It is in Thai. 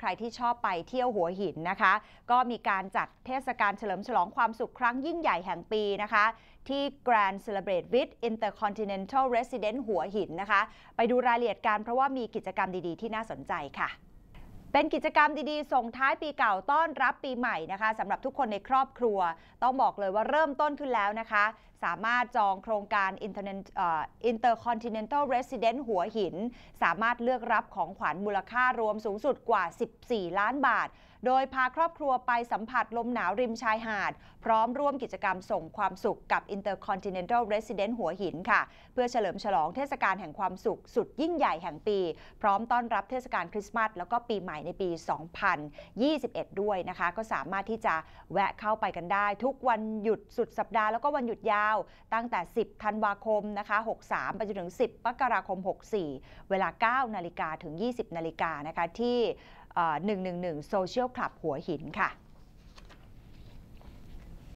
ใครที่ชอบไปเที่ยวหัวหินนะคะ ก็มีการจัดเทศกาลเฉลิมฉลองความสุขครั้งยิ่งใหญ่แห่งปีนะคะ ที่ Grand Celebrate with Intercontinental r e s i d e n t หัวหินนะคะไปดูรายละเอียดกันเพราะว่ามีกิจกรรมดีๆที่น่าสนใจค่ะ เป็นกิจกรรมดีๆ ส่งท้ายปีเก่าต้อนรับปีใหม่นะคะสำหรับทุกคนในครอบครัว ต้องบอกเลยว่าเริ่มต้นขึ้นแล้วนะคะสามารถจองโครงการ Intercontinental Resident หัวหิน สามารถเลือกรับของขวัญมูลค่ารวมสูงสุดกว่า 14 ล้านบาท โดยพาครอบครัวไปสัมผัสลมหนาวริมชายหาด พร้อมร่วมกิจกรรมส่งความสุขกับ Intercontinental Resident หัวหินค่ะ เพื่อเฉลิมฉลองเทศกาลแห่งความสุขสุดยิ่งใหญ่แห่งปี พร้อมต้อนรับเทศกาลคริสต์มาสแล้วก็ปีใหม่ในปี 2021 ด้วยนะคะ ก็สามารถที่จะแวะเข้าไปกันได้ ทุกวันหยุดสุดสัปดาห์แล้วก็วันหยุดยาว19ตั้งแต่ 10 ธันวาคมนะคะ 63 ไปจนถึง 10 มกราคม 64 เวลา 9 นาฬิกาถึง 20 นาฬิกานะคะ ที่ 111 Social Club หัวหินค่ะ